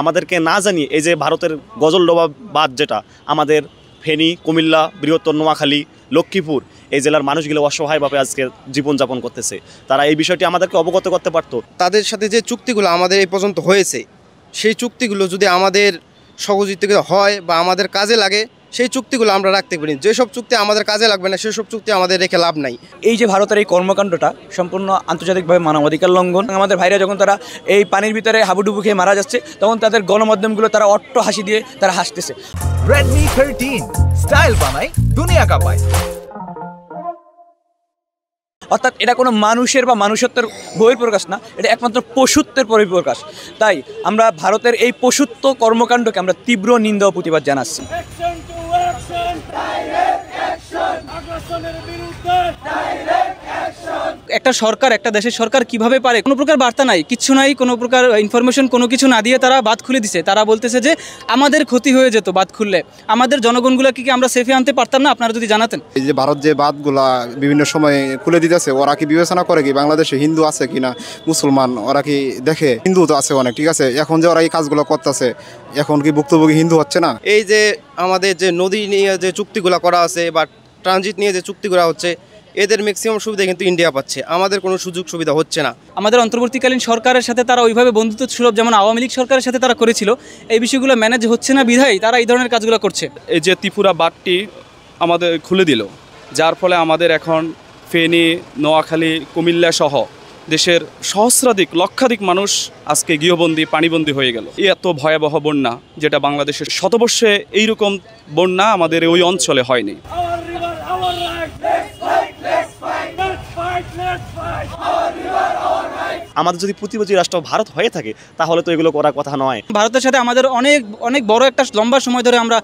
আমাদেরকে না জানিয়ে এই যে ভারতের গজলডোবা বাদ যেটা আমাদের ফেনী কুমিল্লা বৃহত্তর নোয়াখালী লক্ষ্মীপুর এই জেলার মানুষগুলো অসহায়ভাবে আজকে জীবনযাপন করতেছে তারা এই বিষয়টি আমাদেরকে অবগত করতে পারত তাদের সাথে যে চুক্তিগুলো আমাদের এই পর্যন্ত হয়েছে সেই চুক্তিগুলো যদি আমাদের সহযোগিতা হয় বা আমাদের কাজে লাগে সেই চুক্তিগুলো আমরা রাখতে পারি যেসব চুক্তি আমাদের কাজে লাগবে না সেসব চুক্তি আমাদের রেখে লাভ নাই এই যে ভারতের এই কর্মকাণ্ডটা সম্পূর্ণ আন্তর্জাতিকভাবে মানবাধিকার লঙ্ঘন আমাদের ভাইরা যখন তারা এই পানির ভিতরে হাবুডুবু খেয়ে মারা যাচ্ছে তখন তাদের গণমাধ্যমগুলো তারা অট্ট হাসি দিয়ে তারা হাসতেছে রেডমি থার্টিন স্টাইল বানাই দুনিয়া কাপায় অর্থাৎ এটা কোনো মানুষের বা মানুষত্বের বইয়ের প্রকাশ না এটা একমাত্র পশুত্বের পরিপ্রকাশ তাই আমরা ভারতের এই পশুত্ব কর্মকাণ্ডকে আমরা তীব্র নিন্দা ও প্রতিবাদ জানাচ্ছি একটা সরকার একটা দেশের সরকার কিভাবে পারে কোনো প্রকার বার্তা নাই কিছু নাই কোনো প্রকার ইনফরমেশন কোনো কিছু না দিয়ে তারা বাদ খুলে দিছে তারা বলতেছে যে আমাদের ক্ষতি হয়ে যেত বাদ খুললে আমাদের জনগণগুলো কি আমরা সেফে আনতে পারতাম না আপনারা যদি জানাতেন এই যে ভারত যে বাদগুলা বিভিন্ন সময় খুলে দিতেছে ওরা কি বিবেচনা করে কি বাংলাদেশে হিন্দু আছে কি না মুসলমান ওরা কি দেখে হিন্দু তো আছে অনেক ঠিক আছে এখন যে ওরা এই কাজগুলো করতেছে এখন কি ভুক্তভোগী হিন্দু হচ্ছে না এই যে আমাদের যে নদী নিয়ে যে চুক্তিগুলো করা আছে বা ট্রানজিট নিয়ে যে চুক্তি করা হচ্ছে এদের ম্যাক্সিমাম সুবিধা কিন্তু ইন্ডিয়া পাচ্ছে আমাদের কোনো সুযোগ সুবিধা হচ্ছে না আমাদের অন্তর্বর্তীকালীন সরকারের সাথে তারা ওইভাবে বন্ধুত্ব সুলভ যেমন আওয়ামী লীগ সরকারের সাথে তারা করেছিল এই বিষয়গুলো ম্যানেজ হচ্ছে না বিধায় তারা এই ধরনের কাজগুলো করছে এই যে ত্রিপুরা বাটটি আমাদের খুলে দিল যার ফলে আমাদের এখন ফেনী নোয়াখালী কুমিল্লা সহ দেশের সহস্রাধিক লক্ষাধিক মানুষ আজকে গৃহবন্দী পানিবন্দী হয়ে গেল এই এত ভয়াবহ বন্যা যেটা বাংলাদেশের শতবর্ষে এইরকম বন্যা আমাদের ওই অঞ্চলে হয়নি আমাদের যদি প্রতিবেশী রাষ্ট্র ভারত হয়ে থাকে তাহলে তো এগুলো করার কথা নয় ভারতের সাথে আমাদের অনেক অনেক বড় একটা লম্বা সময় ধরে আমরা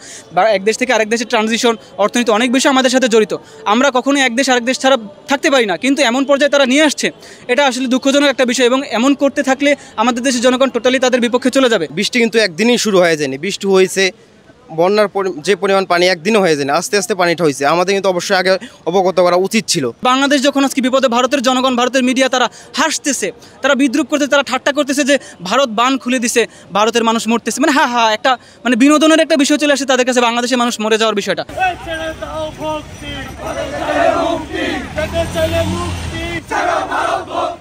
এক দেশ থেকে আরেক দেশের ট্রানজিশন অর্থনীতি অনেক বেশি আমাদের সাথে জড়িত আমরা কখনোই এক দেশ আরেক দেশ ছাড়া থাকতে পারি না কিন্তু এমন পর্যায়ে তারা নিয়ে আসছে এটা আসলে দুঃখজনক একটা বিষয় এবং এমন করতে থাকলে আমাদের দেশের জনগণ টোটালি তাদের বিপক্ষে চলে যাবে বৃষ্টি কিন্তু একদিনই শুরু হয়ে যায়নি বৃষ্টি হয়েছে বন্যার যে পরিমাণ পানি একদিনও হয়ে যায় আস্তে আস্তে পানিটা হয়েছে আমাদের কিন্তু অবশ্যই আগে অবগত করা উচিত ছিল বাংলাদেশ যখন আজকে বিপদে ভারতের জনগণ ভারতের মিডিয়া তারা হাসতেছে তারা বিদ্রুপ করতে তারা ঠাট্টা করতেছে যে ভারত বান খুলে দিছে ভারতের মানুষ মরতেছে মানে হ্যাঁ হ্যাঁ একটা মানে বিনোদনের একটা বিষয় চলে আসে তাদের কাছে বাংলাদেশের মানুষ মরে যাওয়ার বিষয়টা মুক্তি